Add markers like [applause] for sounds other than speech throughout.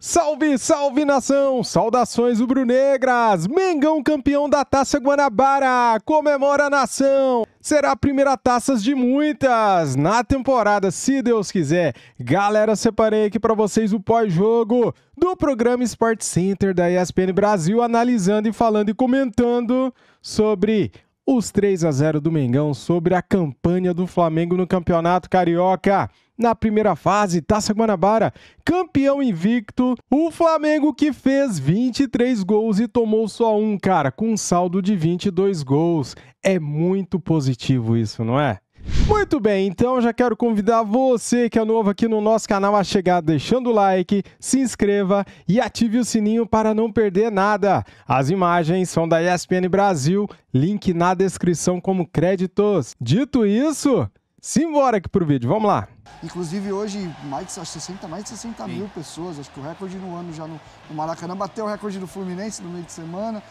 Salve, salve nação! Saudações rubro-negras! Mengão campeão da Taça Guanabara! Comemora a nação! Será a primeira taças de muitas na temporada, se Deus quiser. Galera, separei aqui para vocês o pós-jogo do programa Sport Center da ESPN Brasil, analisando e falando e comentando sobre os 3 a 0 do Mengão, sobre a campanha do Flamengo no Campeonato Carioca na primeira fase, Taça Guanabara, campeão invicto, o Flamengo que fez 23 gols e tomou só um, cara, com um saldo de 22 gols. É muito positivo isso, não é? Muito bem, então já quero convidar você que é novo aqui no nosso canal a chegar deixando o like, se inscreva e ative o sininho para não perder nada. As imagens são da ESPN Brasil, link na descrição como créditos. Dito isso, Simbora aqui pro vídeo, vamos lá. Inclusive hoje, mais de 60, mais de 60 Sim. mil pessoas, acho que o recorde no ano já no, no, Maracanã, bateu o recorde do Fluminense no meio de semana,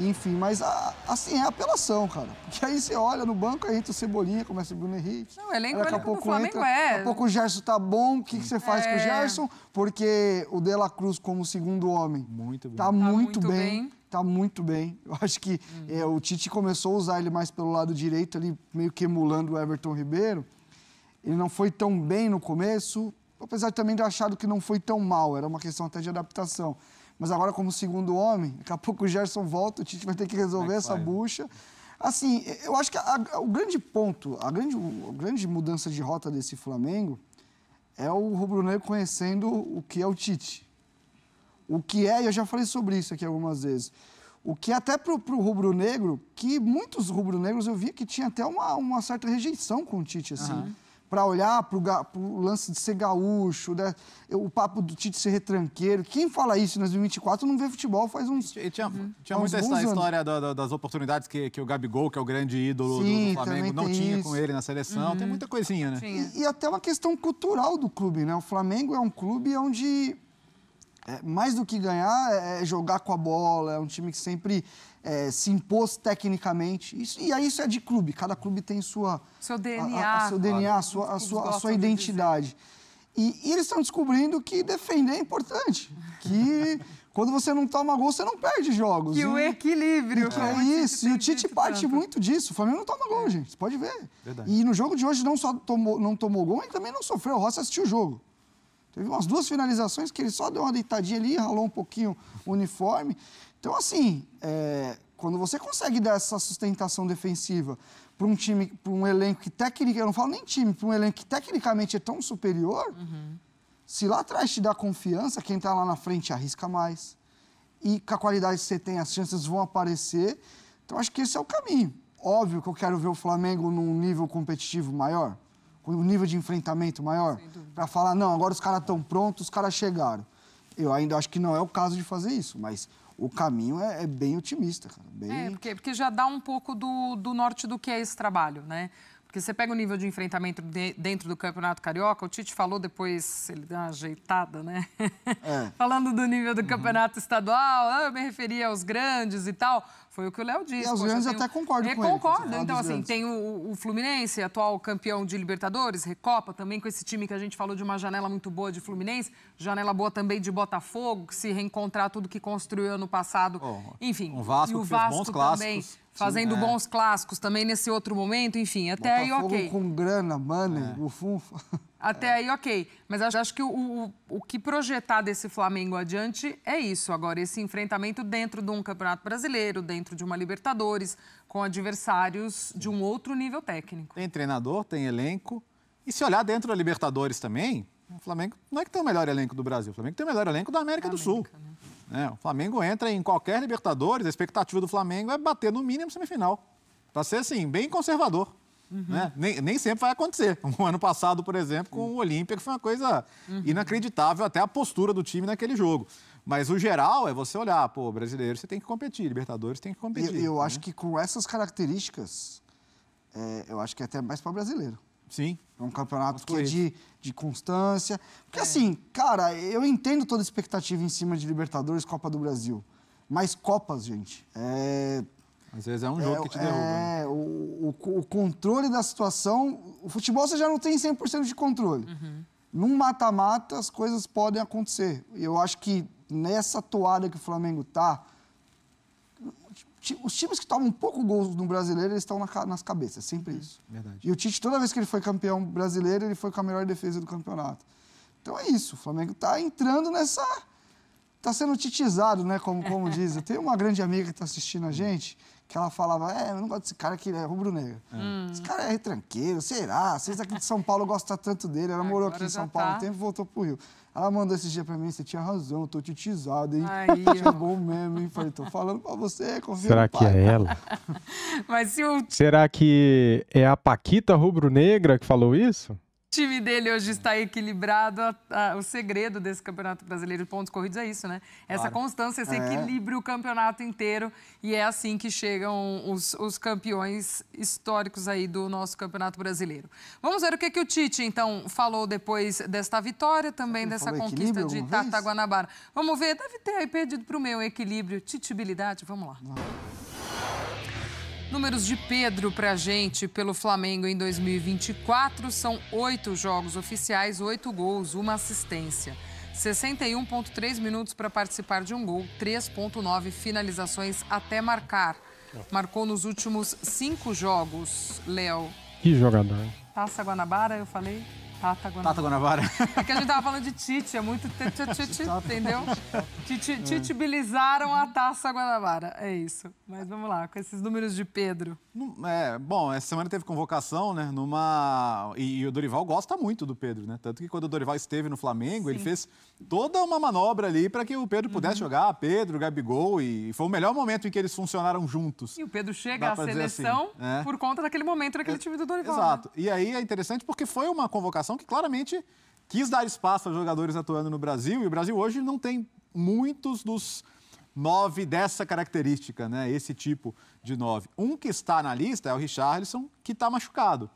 enfim, mas a, assim, é apelação, cara. Porque aí você olha no banco, aí entra o Cebolinha, começa o Bruno Henrique. Não, elenco daqui a pouco Flamengo entra, é. Daqui a é. pouco o Gerson tá bom, o que, que você faz é. com o é. Gerson? Porque o De La Cruz como segundo homem muito tá bem. tá, tá muito, muito bem. bem tá muito bem. [laughs] Eu acho que uhum. é, o Tite começou a usar ele mais pelo lado direito, ali meio que emulando o Everton Ribeiro. Ele não foi tão bem no começo, apesar também de achado que não foi tão mal, era uma questão até de adaptação. Mas agora, como segundo homem, [laughs] daqui a pouco o Gerson volta, o Tite vai ter que é resolver é essa bucha. Né? Assim, eu acho que a, a, o grande ponto, a grande, a grande mudança de rota desse Flamengo é o rubro-negro conhecendo o que é o Tite. O que é, e eu já falei sobre isso aqui algumas vezes, o que é até para o rubro-negro, que muitos rubro-negros eu vi que tinha até uma, uma certa rejeição com o Tite, assim. Uhum. Para olhar para o lance de ser gaúcho, né? o papo do Tite ser retranqueiro. Quem fala isso em 2024 não vê futebol faz uns. E tinha, uhum. tinha muito essa história das oportunidades que, que o Gabigol, que é o grande ídolo Sim, do, do, Flamengo, não tinha isso. com ele na seleção. Uhum. Tem muita coisinha, né? E, e até uma questão cultural do clube, né? O Flamengo é um clube onde é, mais do que ganhar, é, é jogar com a bola, é um time que sempre é, se impôs tecnicamente. Isso, e aí isso é de clube, cada clube tem sua... Seu DNA. A, a seu DNA, claro. a sua, a sua, a sua identidade. E, e, eles estão descobrindo que defender é importante, que [laughs] quando você não toma gol, você não perde jogos. Que e, o equilíbrio. Que é, é isso, e o Tite parte tanto. muito disso. O Flamengo não toma gol, é. gente, você pode ver. Verdade. E no jogo de hoje não só tomou, não tomou gol, ele também não sofreu. O Rossi assistiu o jogo. Teve umas duas finalizações que ele só deu uma deitadinha ali, ralou um pouquinho o uniforme. Então, assim, é, quando você consegue dar essa sustentação defensiva para um time, para um elenco que técnica, eu não falo nem time, para um elenco que tecnicamente é tão superior, uhum. se lá atrás te dá confiança, quem está lá na frente arrisca mais. E com a qualidade que você tem, as chances vão aparecer. Então, acho que esse é o caminho. Óbvio que eu quero ver o Flamengo num nível competitivo maior com um nível de enfrentamento maior? Para falar, não, agora os caras estão prontos, os caras chegaram. Eu ainda acho que não é o caso de fazer isso, mas o caminho é, é bem otimista. Cara, bem... É, porque, porque já dá um pouco do, do norte do que é esse trabalho, né? Porque você pega o nível de enfrentamento de, dentro do Campeonato Carioca, o Tite falou depois, ele deu uma ajeitada, né? É. [laughs] Falando do nível do uhum. Campeonato Estadual, ah, eu me referia aos grandes e tal. Foi o que o Léo disse. E às vezes tenho... até concordo é, com concordo. ele. Concordo. Então, assim, tem o, o, Fluminense, atual campeão de Libertadores, Recopa, também com esse time que a gente falou de uma janela muito boa de Fluminense, janela boa também de Botafogo, que se reencontrar tudo que construiu ano passado. Oh, Enfim, um Vasco e o Vasco também. Clássicos. Fazendo Sim, é. bons clássicos também nesse outro momento, enfim, até Botafogo aí ok. com grana, money, é. bufunfa. [laughs] Até é. aí, ok. Mas acho, acho que o, o, o, que projetar desse Flamengo adiante é isso agora, esse enfrentamento dentro de um Campeonato Brasileiro, dentro de uma Libertadores, com adversários de um outro nível técnico. Tem treinador, tem elenco. E se olhar dentro da Libertadores também, o Flamengo não é que tem o melhor elenco do Brasil, o Flamengo tem o melhor elenco da América, da América do Sul. Né? É, o Flamengo entra em qualquer Libertadores, a expectativa do Flamengo é bater no mínimo semifinal. Para ser, assim, bem conservador. Uhum. Né? Nem, nem sempre vai acontecer. [laughs] O ano passado, por exemplo, com o Olímpia, que foi uma coisa uhum. inacreditável, até a postura do time naquele jogo. Mas o geral é você olhar, pô, brasileiro você tem que competir, Libertadores tem que competir. E, eu né? acho que com essas características, é, eu acho que é até mais para brasileiro. Sim. É um campeonato é que é de, de constância. Porque, é. assim, cara, eu entendo toda a expectativa em cima de Libertadores, Copa do Brasil. Mas Copas, gente, é, às vezes é um jogo é, que te derruba. Né? É, o, o, o, controle da situação. O futebol você já não tem 100% de controle. Uhum. Num mata-mata, as coisas podem acontecer. E eu acho que nessa toada que o Flamengo tá, os times que tomam pouco gol no brasileiro, eles estão na, nas cabeças, sempre uhum. isso. Verdade. E o Tite, toda vez que ele foi campeão brasileiro, ele foi com a melhor defesa do campeonato. Então é isso, o Flamengo está entrando nessa. está sendo titizado, né? Como, como [laughs] diz. Eu tenho uma grande amiga que está assistindo a hum. gente, que ela falava, é, eu não gosto desse cara que é rubro-negro. É. Hum. Esse cara é retranqueiro, será? Vocês aqui de São Paulo gostam tanto dele. Ela Agora morou aqui em São Paulo um tá. tempo e voltou pro Rio. Ela mandou esse dia pra mim, você tinha razão, eu tô titizado, hein? Aí, é [laughs] bom mesmo, hein? Falei, tô falando pra você, confia Será que é ela? [laughs] Mas se o... Será que é a Paquita rubro-negra que falou isso? O time dele hoje está equilibrado. A, a, o segredo desse Campeonato Brasileiro de Pontos Corridos é isso, né? Essa claro. constância, esse é. equilíbrio o campeonato inteiro. E é assim que chegam os, os, campeões históricos aí do nosso Campeonato Brasileiro. Vamos ver o que, que o Tite, então, falou depois desta vitória, também Ele dessa conquista de Tata Guanabara. Vamos ver, deve ter aí perdido para o meu equilíbrio, titibilidade. Vamos lá. Não. Números de Pedro para gente pelo Flamengo em 2024 são oito jogos oficiais, oito gols, uma assistência. 61,3 minutos para participar de um gol, 3,9 finalizações até marcar. Marcou nos últimos cinco jogos, Léo. Que jogador. Taça Guanabara, eu falei? Tata Guanabara. Tata Guanabara. É que a gente tava falando de Tite, é muito tite, entendeu? Tite, é. titibilizaram a taça Guanabara, é isso. Mas vamos lá, com esses números de Pedro. É, bom, essa semana teve convocação, né, numa... E, e o Dorival gosta muito do Pedro, né? Tanto que quando o Dorival esteve no Flamengo, Sim. ele fez toda uma manobra ali para que o Pedro uhum. pudesse uhum. jogar, Pedro, Gabigol, e foi o melhor momento em que eles funcionaram juntos. E o Pedro chega à assim, seleção assim, né? por conta daquele momento daquele é, time do Dorival. Né? Exato. Né? E aí é interessante porque foi uma convocação seleção que claramente quis dar espaço aos jogadores atuando no Brasil. E o Brasil hoje não tem muitos dos nove dessa característica, né? Esse tipo de nove. Um que está na lista é o Richarlison, que está machucado.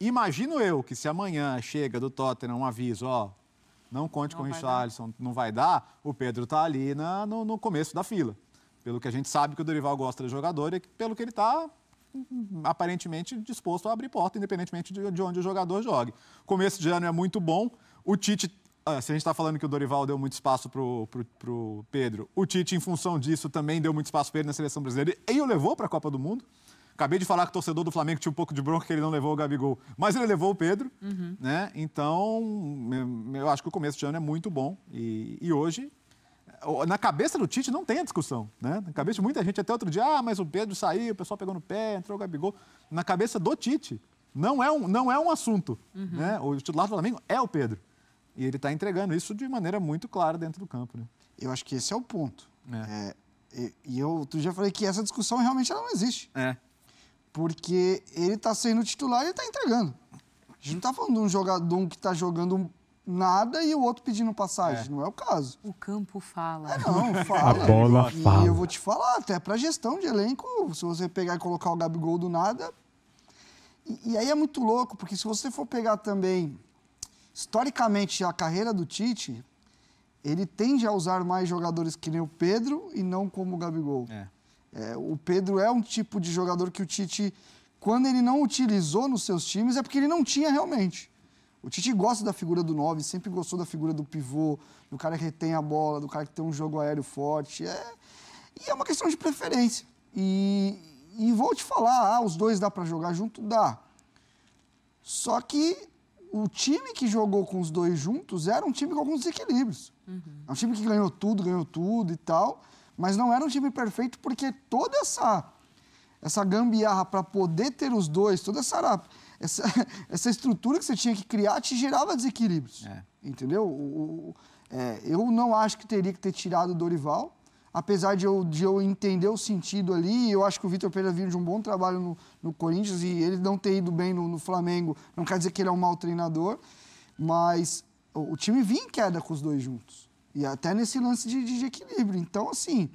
Imagino eu que se amanhã chega do Tottenham um aviso, ó, não conte não com o Richarlison, dar. não vai dar, o Pedro está ali na, no, no começo da fila. Pelo que a gente sabe que o Dorival gosta de jogador e pelo que ele está aparentemente disposto a abrir porta, independentemente de, de onde o jogador jogue. O começo de ano é muito bom. O Tite ah, se a gente está falando que o Dorival deu muito espaço para o Pedro, o Tite, em função disso, também deu muito espaço para ele na seleção brasileira e o levou para a Copa do Mundo. Acabei de falar que o torcedor do Flamengo tinha um pouco de bronca que ele não levou o Gabigol, mas ele levou o Pedro, uhum. né? Então, eu acho que o começo de ano é muito bom e, e hoje na cabeça do Tite não tem a discussão, né? Na cabeça de muita gente, até outro dia, ah, mas o Pedro saiu, o pessoal pegou no pé, entrou o Gabigol. Na cabeça do Tite, não é um, não é um assunto, uhum. né? O titular do Flamengo é o Pedro. E ele está entregando isso de maneira muito clara dentro do campo, né? Eu acho que esse é o ponto. É. É, e, eu outro dia falei que essa discussão realmente ela não existe. É. Porque ele está sendo titular e ele está entregando. A gente não hum. está falando de um jogador que está jogando nada e o outro pedindo passagem. É. Não é o caso. O campo fala. É, não, [laughs] fala. A bola e fala. E eu vou te falar, até para gestão de elenco, se você pegar e colocar o Gabigol do nada. E, e aí é muito louco, porque se você for pegar também, historicamente, a carreira do Tite, ele tende a usar mais jogadores que nem o Pedro e não como o Gabigol. É. É, o Pedro é um tipo de jogador que o Tite, quando ele não utilizou nos seus times, é porque ele não tinha realmente. O Tite gosta da figura do 9, sempre gostou da figura do pivô, do cara que retém a bola, do cara que tem um jogo aéreo forte. É... E é uma questão de preferência. E, e vou te falar, ah, os dois dá para jogar junto? Dá. Só que o time que jogou com os dois juntos era um time com alguns desequilíbrios. Uhum. É um time que ganhou tudo, ganhou tudo e tal, mas não era um time perfeito porque toda essa essa gambiarra para poder ter os dois, toda essa essa, [laughs] essa estrutura que você tinha que criar te gerava desequilíbrios. É. Entendeu? O, o, é, eu não acho que teria que ter tirado o Dorival, apesar de eu, de eu entender o sentido ali. Eu acho que o Vitor Pereira vinha de um bom trabalho no, no, Corinthians e ele não ter ido bem no, no, Flamengo não quer dizer que ele é um mau treinador, mas o, o time vinha em queda com os dois juntos. E até nesse lance de, de equilíbrio. Então, assim,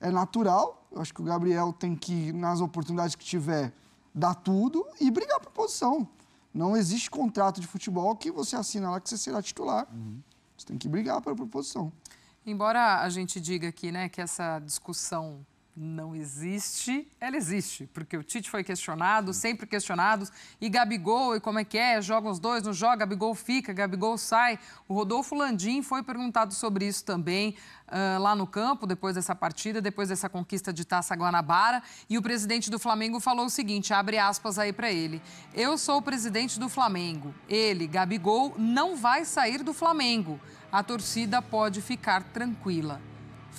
é natural. Eu acho que o Gabriel tem que, nas oportunidades que tiver, dar tudo e brigar por posição. Não existe contrato de futebol que você assina lá que você será titular. Uhum. Você tem que brigar pela proposição. Embora a gente diga aqui né, que essa discussão não existe, ela existe, porque o Tite foi questionado, sempre questionado, e Gabigol, e como é que é, jogam os dois, não joga, Gabigol fica, Gabigol sai. O Rodolfo Landim foi perguntado sobre isso também uh, lá no campo, depois dessa partida, depois dessa conquista de Taça Guanabara, e o presidente do Flamengo falou o seguinte, abre aspas aí para ele, eu sou o presidente do Flamengo, ele, Gabigol, não vai sair do Flamengo, a torcida pode ficar tranquila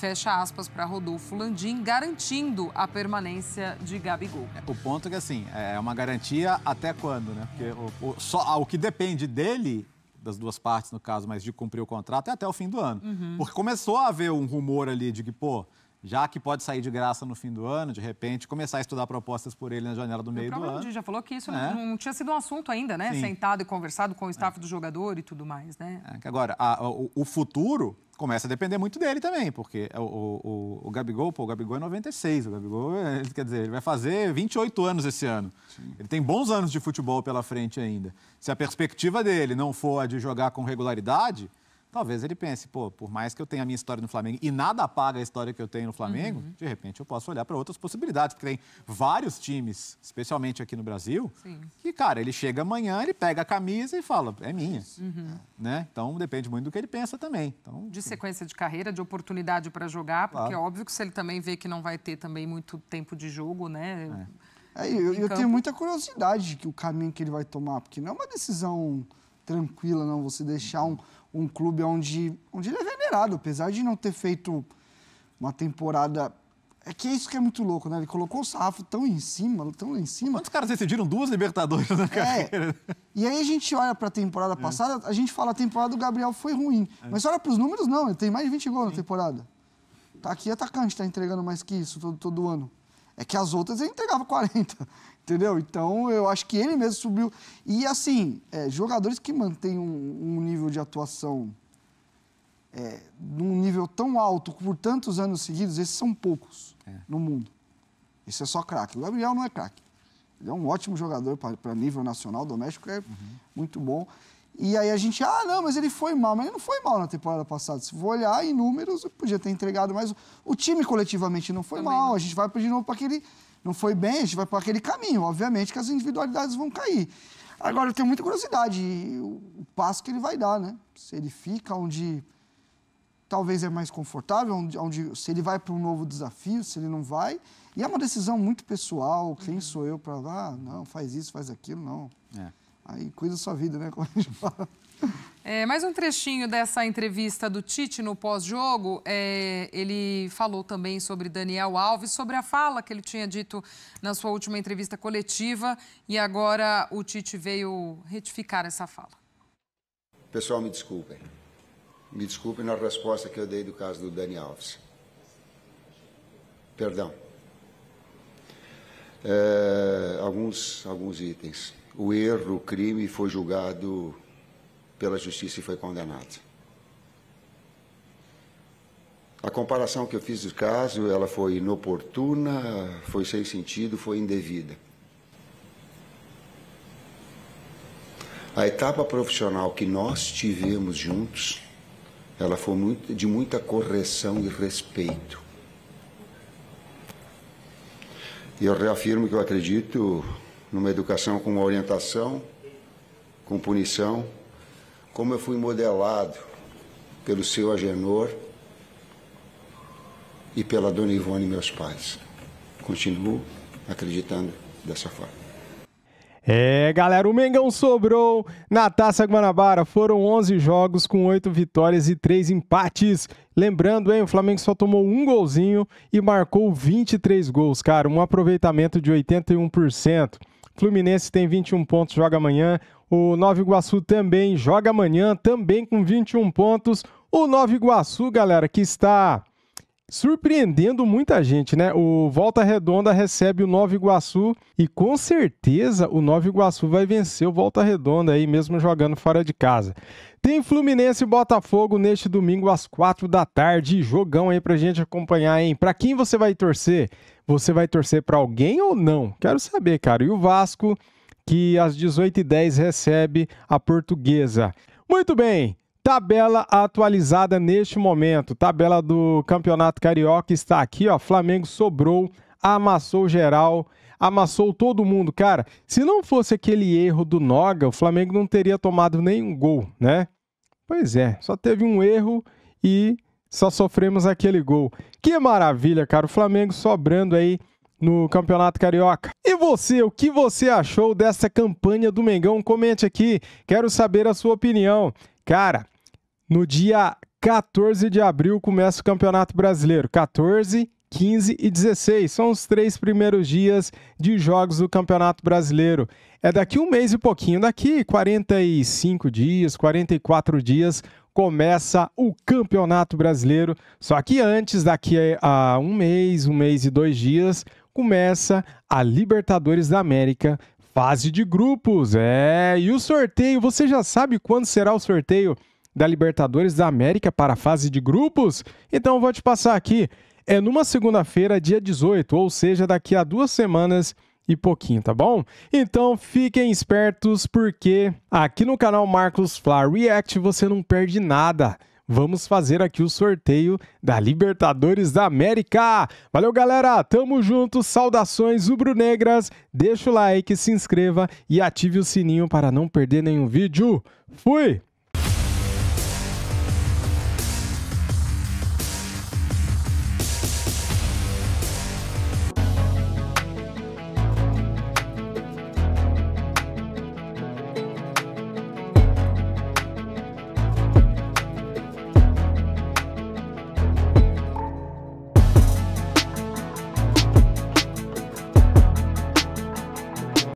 fecha aspas para Rodolfo Landim, garantindo a permanência de Gabigol. Né? O ponto é que, assim, é, é uma garantia até quando, né? Porque o, o só, ah, o que depende dele das duas partes, no caso, mas de cumprir o contrato, é até o fim do ano. Uhum. Porque começou a haver um rumor ali de que, pô, já que pode sair de graça no fim do ano, de repente, começar a estudar propostas por ele na janela do meio do ano. O já falou que isso é. não, não, tinha sido um assunto ainda, né? Sim. Sentado e conversado com o staff é. do jogador e tudo mais, né? É. Agora, a, o, o, futuro começa a depender muito dele também, porque é o, o, o, Gabigol, pô, o Gabigol é 96, o Gabigol, é, quer dizer, ele vai fazer 28 anos esse ano. Sim. Ele tem bons anos de futebol pela frente ainda. Se a perspectiva dele não for a de jogar com regularidade talvez ele pense, pô, por mais que eu tenha a minha história no Flamengo e nada apaga a história que eu tenho no Flamengo, uhum. de repente eu posso olhar para outras possibilidades, porque tem vários times, especialmente aqui no Brasil, Sim. que, cara, ele chega amanhã, ele pega a camisa e fala, é minha, uhum. né? Então, depende muito do que ele pensa também. Então, de sequência de carreira, de oportunidade para jogar, porque claro. é óbvio que se ele também vê que não vai ter também muito tempo de jogo, né? É. É, eu, eu tenho muita curiosidade que o caminho que ele vai tomar, porque não é uma decisão tranquila, não. Você deixar um, um clube onde, onde ele é venerado, apesar de não ter feito uma temporada. É que é isso que é muito louco, né? Ele colocou o safo tão em cima, tão em cima. Quantos caras decidiram duas Libertadores na é. carreira? É. E aí a gente olha para a temporada é. passada, é. a gente fala a temporada do Gabriel foi ruim. É. Mas olha para os números, não. Ele tem mais de 20 gols Sim. na temporada. Tá aqui atacante, tá entregando mais que isso todo, todo ano. É que as outras ele entregava 40. Entendeu? Então, eu acho que ele mesmo subiu. E, assim, é, jogadores que mantêm um, um nível de atuação é, num nível tão alto por tantos anos seguidos, esses são poucos é. no mundo. Esse é só craque. O Gabriel não é craque. Ele é um ótimo jogador para nível nacional, doméstico, é uhum. muito bom. E aí a gente, ah, não, mas ele foi mal. Mas ele não foi mal na temporada passada. Se for olhar em números, podia ter entregado mas O time coletivamente não foi Também mal. Não. A gente vai de novo para aquele não foi bem, a gente vai para aquele caminho. Obviamente que as individualidades vão cair. Agora, eu tenho muita curiosidade o, passo que ele vai dar, né? Se ele fica onde talvez é mais confortável, onde, onde se ele vai para um novo desafio, se ele não vai. E é uma decisão muito pessoal. Quem uhum. sou eu para lá? Ah, não, faz isso, faz aquilo, não. É. Aí cuida da sua vida, né? [laughs] Como a gente fala. É, mais um trechinho dessa entrevista do Tite no pós-jogo. É, ele falou também sobre Daniel Alves, sobre a fala que ele tinha dito na sua última entrevista coletiva. E agora o Tite veio retificar essa fala. Pessoal, me desculpem. Me desculpem na resposta que eu dei do caso do Daniel Alves. Perdão. É, alguns, alguns itens. O erro, o crime foi julgado pela justiça e foi condenado. A comparação que eu fiz do caso, ela foi inoportuna, foi sem sentido, foi indevida. A etapa profissional que nós tivemos juntos, ela foi muito, de muita correção e respeito. E eu reafirmo que eu acredito numa educação com orientação, com punição como eu fui modelado pelo seu Agenor e pela dona Ivone, meus pais. Continuo acreditando dessa forma. É, galera, o Mengão sobrou na Taça Guanabara. Foram 11 jogos com 8 vitórias e 3 empates. Lembrando, hein, o Flamengo só tomou um golzinho e marcou 23 gols, cara, um aproveitamento de 81%. Fluminense tem 21 pontos, joga amanhã. O Nova Iguaçu também joga amanhã, também com 21 pontos. O Nova Iguaçu, galera, que está surpreendendo muita gente, né? O Volta Redonda recebe o Nova Iguaçu e com certeza o Nova Iguaçu vai vencer o Volta Redonda aí mesmo jogando fora de casa. Tem Fluminense e Botafogo neste domingo às quatro da tarde, jogão aí pra gente acompanhar, hein? Pra quem você vai torcer? Você vai torcer para alguém ou não? Quero saber, cara. E o Vasco que às 18h10 recebe a portuguesa. Muito bem, Tabela atualizada neste momento. Tabela do Campeonato Carioca está aqui, ó. Flamengo sobrou, amassou geral, amassou todo mundo. Cara, se não fosse aquele erro do Noga, o Flamengo não teria tomado nenhum gol, né? Pois é, só teve um erro e só sofremos aquele gol. Que maravilha, cara. O Flamengo sobrando aí no Campeonato Carioca. E você, o que você achou dessa campanha do Mengão? Comente aqui, quero saber a sua opinião. Cara, no dia 14 de abril começa o Campeonato Brasileiro. 14, 15 e 16 são os três primeiros dias de jogos do Campeonato Brasileiro. É daqui um mês e pouquinho, daqui 45 dias, 44 dias, começa o Campeonato Brasileiro. Só que antes, daqui a um mês, um mês e dois dias, começa a Libertadores da América, fase de grupos. É, e o sorteio, você já sabe quando será o sorteio da Libertadores da América para a fase de grupos? Então vou te passar aqui. É numa segunda-feira, dia 18, ou seja, daqui a duas semanas e pouquinho, tá bom? Então fiquem espertos porque aqui no canal Marcos Fla React você não perde nada vamos fazer aqui o sorteio da Libertadores da América. Valeu, galera! Tamo junto, saudações rubro-negras. Deixa o like, se inscreva e ative o sininho para não perder nenhum vídeo. Fui!